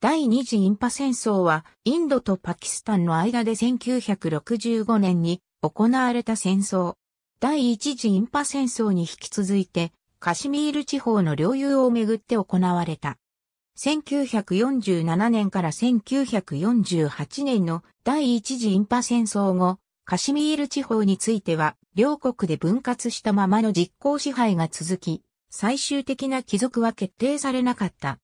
第二次インパ戦争は、インドとパキスタンの間で1965年に行われた戦争。第一次インパ戦争に引き続いて、カシミール地方の領有をめぐって行われた。1947年から1948年の第一次インパ戦争後、カシミール地方については、両国で分割したままの実効支配が続き、最終的な帰属は決定されなかった。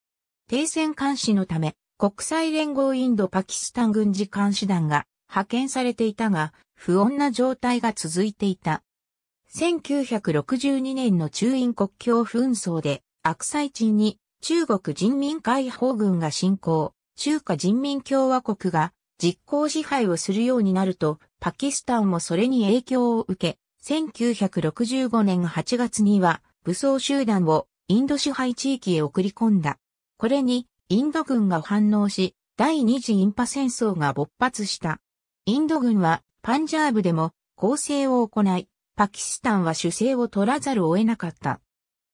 停戦監視のため、国際連合インドパキスタン軍事監視団が派遣されていたが、不穏な状態が続いていた。1962年の中印国境紛争で、悪災地に中国人民解放軍が侵攻、中華人民共和国が実効支配をするようになると、パキスタンもそれに影響を受け、1965年8月には武装集団をインド支配地域へ送り込んだ。これにインド軍が反応し、第二次インパ戦争が勃発した。インド軍はパンジャーブでも攻勢を行い、パキスタンは主勢を取らざるを得なかった。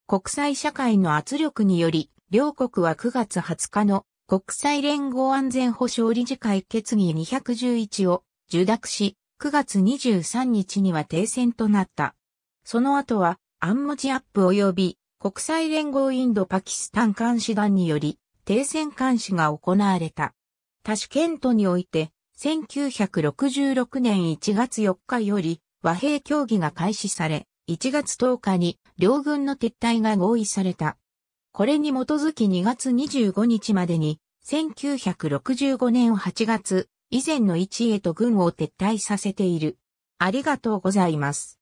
国際社会の圧力により、両国は9月20日の国際連合安全保障理事会決議211を受諾し、9月23日には停戦となった。その後は、アンモジアップ及び国際連合インドパキスタン監視団により、停戦監視が行われた。タシケントにおいて、1966年1月4日より和平協議が開始され、1月10日に両軍の撤退が合意された。これに基づき2月25日までに、1965年8月、以前の位置へと軍を撤退させている。ありがとうございます。